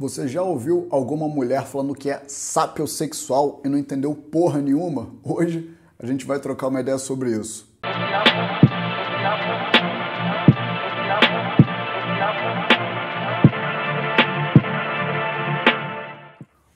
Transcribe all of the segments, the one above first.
Você já ouviu alguma mulher falando que é sapiosexual e não entendeu porra nenhuma? Hoje a gente vai trocar uma ideia sobre isso.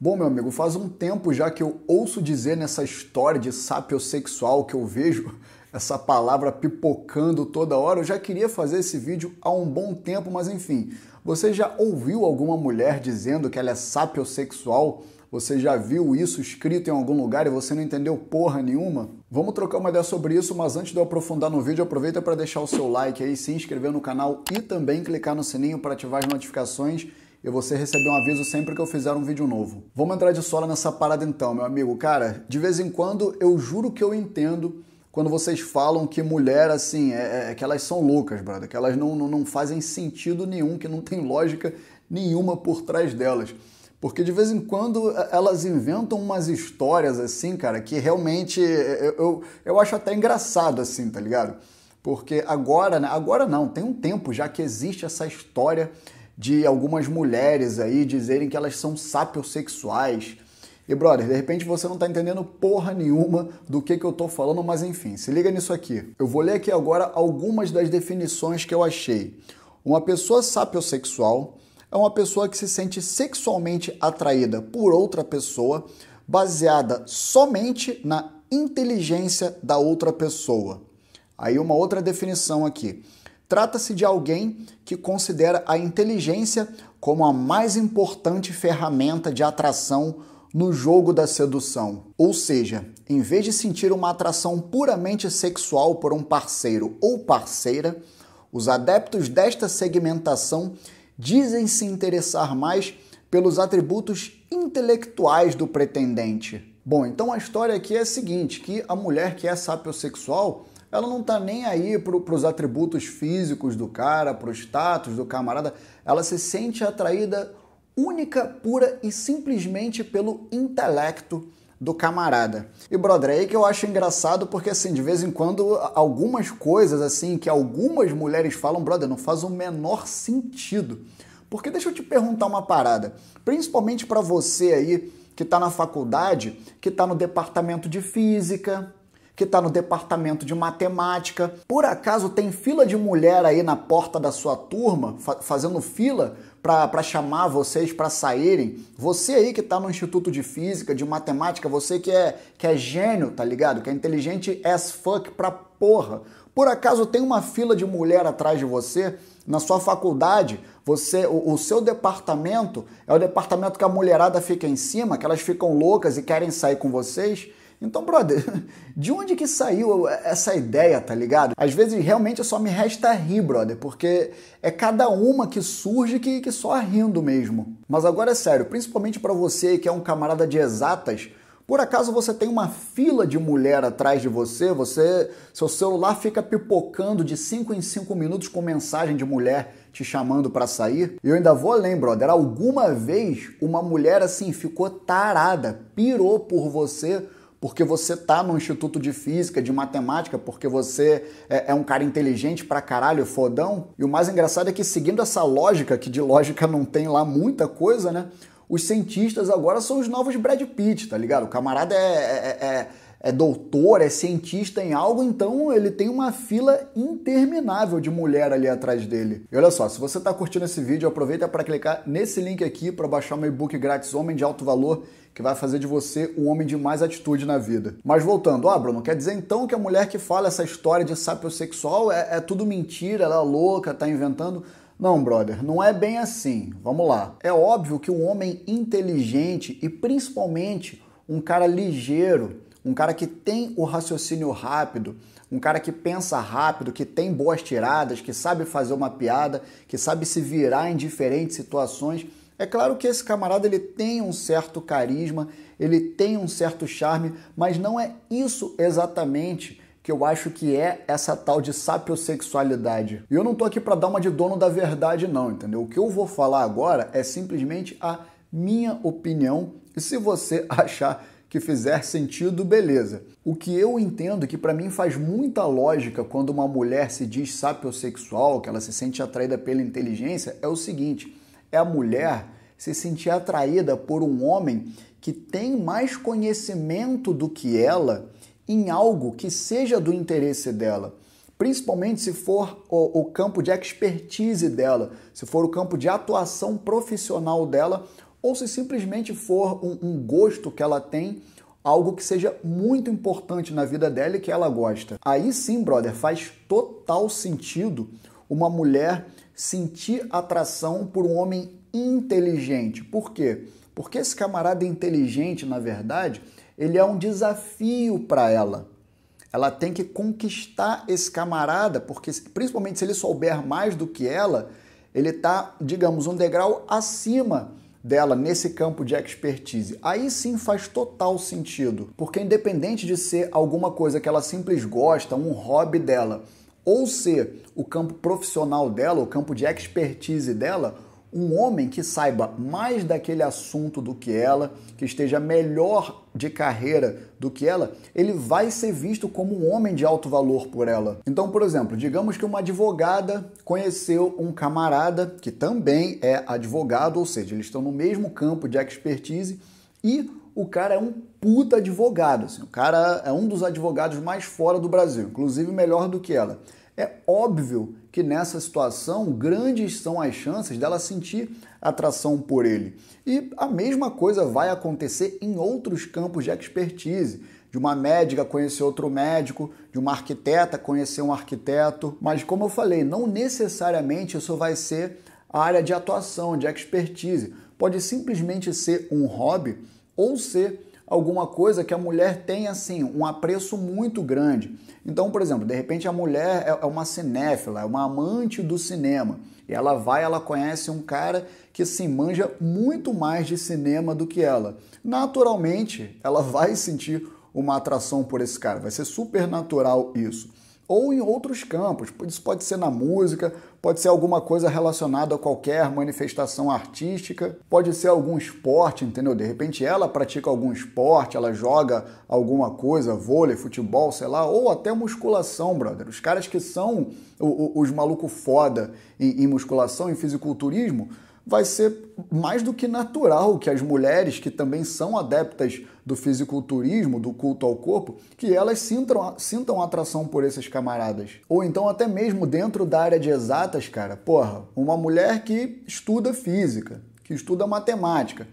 Bom, meu amigo, faz um tempo já que eu ouço dizer nessa história de sapiosexual que eu vejo essa palavra pipocando toda hora. Eu já queria fazer esse vídeo há um bom tempo, mas enfim. Você já ouviu alguma mulher dizendo que ela é sapiosexual? Você já viu isso escrito em algum lugar e você não entendeu porra nenhuma? Vamos trocar uma ideia sobre isso, mas antes de eu aprofundar no vídeo, aproveita para deixar o seu like aí, se inscrever no canal e também clicar no sininho para ativar as notificações e você receber um aviso sempre que eu fizer um vídeo novo. Vamos entrar de sola nessa parada então, meu amigo. Cara, de vez em quando eu juro que eu entendo quando vocês falam que mulher, assim, é, é, é que elas são loucas, brother, que elas não, não, não fazem sentido nenhum, que não tem lógica nenhuma por trás delas. Porque de vez em quando elas inventam umas histórias assim, cara, que realmente é, é, eu, eu, eu acho até engraçado, assim, tá ligado? Porque agora, né? agora não, tem um tempo já que existe essa história de algumas mulheres aí dizerem que elas são sapiosexuais e brother, de repente você não está entendendo porra nenhuma do que, que eu estou falando, mas enfim, se liga nisso aqui. Eu vou ler aqui agora algumas das definições que eu achei. Uma pessoa sapiosexual é uma pessoa que se sente sexualmente atraída por outra pessoa baseada somente na inteligência da outra pessoa. Aí uma outra definição aqui. Trata-se de alguém que considera a inteligência como a mais importante ferramenta de atração no jogo da sedução. Ou seja, em vez de sentir uma atração puramente sexual por um parceiro ou parceira, os adeptos desta segmentação dizem se interessar mais pelos atributos intelectuais do pretendente. Bom, então a história aqui é a seguinte, que a mulher que é sapiosexual, ela não tá nem aí para os atributos físicos do cara, para os status do camarada, ela se sente atraída única, pura e simplesmente pelo intelecto do camarada. E brother, é aí que eu acho engraçado porque assim, de vez em quando algumas coisas assim que algumas mulheres falam, brother, não faz o menor sentido. Porque deixa eu te perguntar uma parada, principalmente para você aí que está na faculdade, que está no departamento de física, que está no departamento de matemática. Por acaso tem fila de mulher aí na porta da sua turma, fa fazendo fila para chamar vocês para saírem? Você aí que está no Instituto de Física, de Matemática, você que é, que é gênio, tá ligado? Que é inteligente as fuck pra porra. Por acaso tem uma fila de mulher atrás de você? Na sua faculdade, você, o, o, seu departamento é o departamento que a mulherada fica em cima, que elas ficam loucas e querem sair com vocês? Então, brother, de onde que saiu essa ideia, tá ligado? Às vezes realmente só me resta rir, brother, porque é cada uma que surge que, que só rindo mesmo. Mas agora é sério, principalmente para você que é um camarada de exatas, por acaso você tem uma fila de mulher atrás de você, você, seu celular fica pipocando de 5 em 5 minutos com mensagem de mulher te chamando para sair? E eu ainda vou além, brother. Alguma vez uma mulher assim ficou tarada, pirou por você porque você tá no instituto de física, de matemática, porque você é, é, um cara inteligente pra caralho, fodão. E o mais engraçado é que, seguindo essa lógica, que de lógica não tem lá muita coisa, né? Os cientistas agora são os novos Brad Pitt, tá ligado? O camarada é, é, é, é é doutor, é cientista em algo, então ele tem uma fila interminável de mulher ali atrás dele. E olha só, se você está curtindo esse vídeo, aproveita para clicar nesse link aqui para baixar o meu e-book grátis Homem de Alto Valor, que vai fazer de você um homem de mais atitude na vida. Mas voltando, ah, Bruno, quer dizer então que a mulher que fala essa história de sapiosexual é, é tudo mentira, ela é louca, tá inventando. Não, brother, não é bem assim. Vamos lá. É óbvio que um homem inteligente e principalmente um cara ligeiro um cara que tem o raciocínio rápido, um cara que pensa rápido, que tem boas tiradas, que sabe fazer uma piada, que sabe se virar em diferentes situações. É claro que esse camarada ele tem um certo carisma, ele tem um certo charme, mas não é isso exatamente que eu acho que é essa tal de sapiosexualidade. E eu não tô aqui para dar uma de dono da verdade não, entendeu? O que eu vou falar agora é simplesmente a minha opinião. E se você achar que fizer sentido, beleza. O que eu entendo é que para mim faz muita lógica quando uma mulher se diz sapiosexual, que ela se sente atraída pela inteligência, é o seguinte: é a mulher se sentir atraída por um homem que tem mais conhecimento do que ela em algo que seja do interesse dela principalmente se for o, o, campo de expertise dela, se for o campo de atuação profissional dela ou se simplesmente for um, um gosto que ela tem algo que seja muito importante na vida dela e que ela gosta. Aí sim, brother, faz total sentido uma mulher sentir atração por um homem inteligente. Por quê? Porque esse camarada inteligente, na verdade, ele é um desafio para ela. Ela tem que conquistar esse camarada, porque principalmente se ele souber mais do que ela, ele está, digamos, um degrau acima dela nesse campo de expertise. Aí sim faz total sentido, porque independente de ser alguma coisa que ela simples gosta, um hobby dela, ou ser o campo profissional dela, o campo de expertise dela, um homem que saiba mais daquele assunto do que ela, que esteja melhor de carreira do que ela, ele vai ser visto como um homem de alto valor por ela. Então, por exemplo, digamos que uma advogada conheceu um camarada que também é advogado, ou seja, eles estão no mesmo campo de expertise e o cara é um puta advogado, assim, o cara é um dos advogados mais fora do Brasil, inclusive melhor do que ela. É óbvio que nessa situação grandes são as chances dela sentir atração por ele. E a mesma coisa vai acontecer em outros campos de expertise. De uma médica conhecer outro médico, de uma arquiteta conhecer um arquiteto. Mas, como eu falei, não necessariamente isso vai ser a área de atuação, de expertise. Pode simplesmente ser um hobby ou ser alguma coisa que a mulher tem assim um apreço muito grande. Então, por exemplo, de repente a mulher é, é uma cinéfila, é uma amante do cinema. E ela vai, ela conhece um cara que se assim, manja muito mais de cinema do que ela. Naturalmente, ela vai sentir uma atração por esse cara. Vai ser super natural isso ou em outros campos. Isso pode ser na música, pode ser alguma coisa relacionada a qualquer manifestação artística, pode ser algum esporte, entendeu? De repente ela pratica algum esporte, ela joga alguma coisa, vôlei, futebol, sei lá, ou até musculação, brother. Os caras que são os malucos foda em musculação, em fisiculturismo, vai ser mais do que natural que as mulheres que também são adeptas do fisiculturismo, do culto ao corpo, que elas sintam, sintam atração por esses camaradas. Ou então até mesmo dentro da área de exatas, cara, porra, uma mulher que estuda física, que estuda matemática.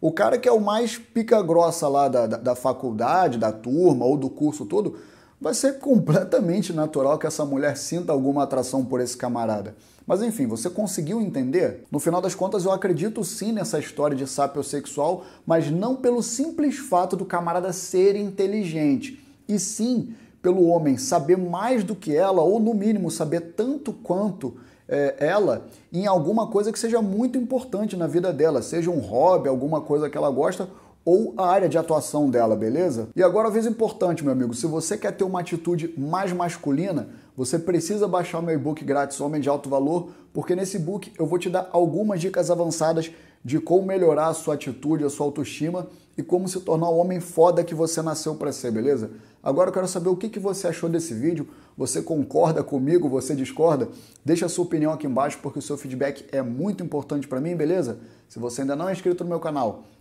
O cara que é o mais pica grossa lá da, da, da faculdade, da turma ou do curso todo, vai ser completamente natural que essa mulher sinta alguma atração por esse camarada. Mas enfim, você conseguiu entender? No final das contas, eu acredito sim nessa história de sapo sexual, mas não pelo simples fato do camarada ser inteligente, e sim pelo homem saber mais do que ela, ou no mínimo saber tanto quanto é, ela, em alguma coisa que seja muito importante na vida dela, seja um hobby, alguma coisa que ela gosta, ou a área de atuação dela, beleza? E agora, uma vez importante, meu amigo, se você quer ter uma atitude mais masculina, você precisa baixar o meu e-book grátis Homem de Alto Valor, porque nesse book eu vou te dar algumas dicas avançadas de como melhorar a sua atitude, a sua autoestima e como se tornar o homem foda que você nasceu para ser, beleza? Agora eu quero saber o que, que você achou desse vídeo. Você concorda comigo? Você discorda? Deixa a sua opinião aqui embaixo porque o seu feedback é muito importante para mim, beleza? Se você ainda não é inscrito no meu canal,